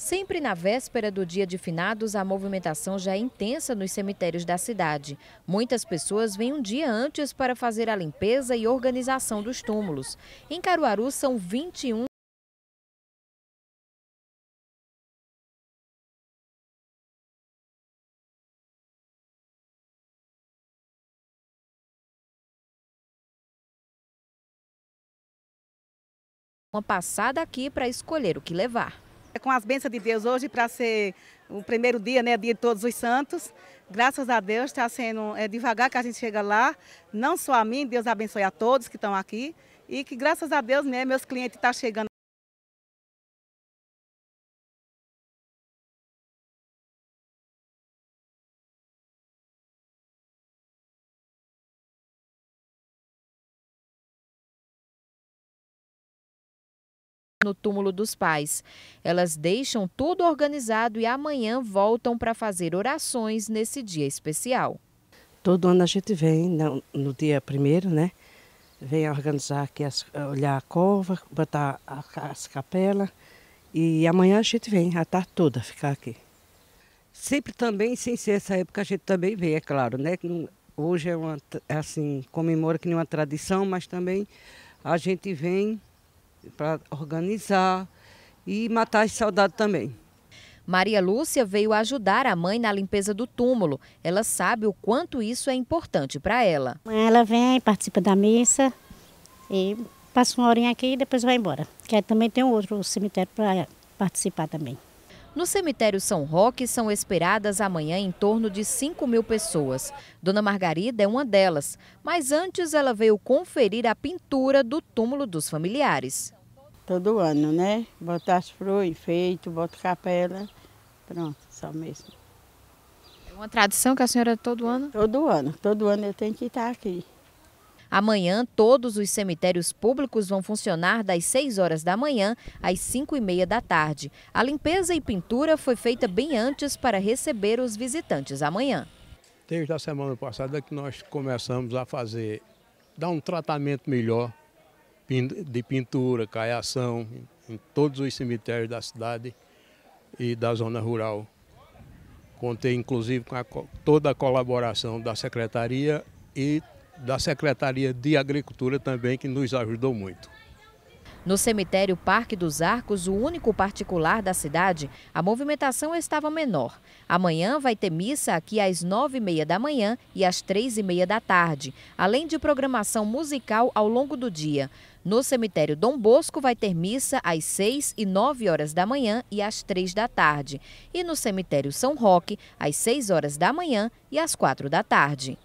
Sempre na véspera do dia de finados, a movimentação já é intensa nos cemitérios da cidade. Muitas pessoas vêm um dia antes para fazer a limpeza e organização dos túmulos. Em Caruaru, são 21 uma passada aqui para escolher o que levar. É com as bênçãos de Deus hoje, para ser o primeiro dia, né, dia de todos os santos, graças a Deus está sendo é, devagar que a gente chega lá, não só a mim, Deus abençoe a todos que estão aqui e que graças a Deus, né, meus clientes estão tá chegando no túmulo dos pais. Elas deixam tudo organizado e amanhã voltam para fazer orações nesse dia especial. Todo ano a gente vem, né, no dia primeiro, né? Vem organizar aqui, olhar a cova, botar a, as capelas. E amanhã a gente vem, a tarde toda, ficar aqui. Sempre também, sem ser essa época, a gente também vem, é claro, né? Hoje é uma, é assim, comemora que nem uma tradição, mas também a gente vem para organizar e matar as saudades também. Maria Lúcia veio ajudar a mãe na limpeza do túmulo. Ela sabe o quanto isso é importante para ela. Ela vem, participa da missa e passa uma horinha aqui e depois vai embora. Que também tem outro cemitério para participar também. No cemitério São Roque são esperadas amanhã em torno de 5 mil pessoas. Dona Margarida é uma delas, mas antes ela veio conferir a pintura do túmulo dos familiares. Todo ano, né? Botar as flores, enfeito, a capela, pronto, só mesmo. É uma tradição que a senhora é todo ano? Todo ano, todo ano eu tenho que estar aqui. Amanhã, todos os cemitérios públicos vão funcionar das 6 horas da manhã às 5 e meia da tarde. A limpeza e pintura foi feita bem antes para receber os visitantes amanhã. Desde a semana passada que nós começamos a fazer, dar um tratamento melhor de pintura, caiação em todos os cemitérios da cidade e da zona rural. Contei inclusive com a, toda a colaboração da secretaria e da Secretaria de Agricultura também, que nos ajudou muito. No cemitério Parque dos Arcos, o único particular da cidade, a movimentação estava menor. Amanhã vai ter missa aqui às nove e meia da manhã e às três e meia da tarde, além de programação musical ao longo do dia. No cemitério Dom Bosco vai ter missa às 6 e 9 horas da manhã e às 3 da tarde. E no cemitério São Roque, às 6 horas da manhã e às 4 da tarde.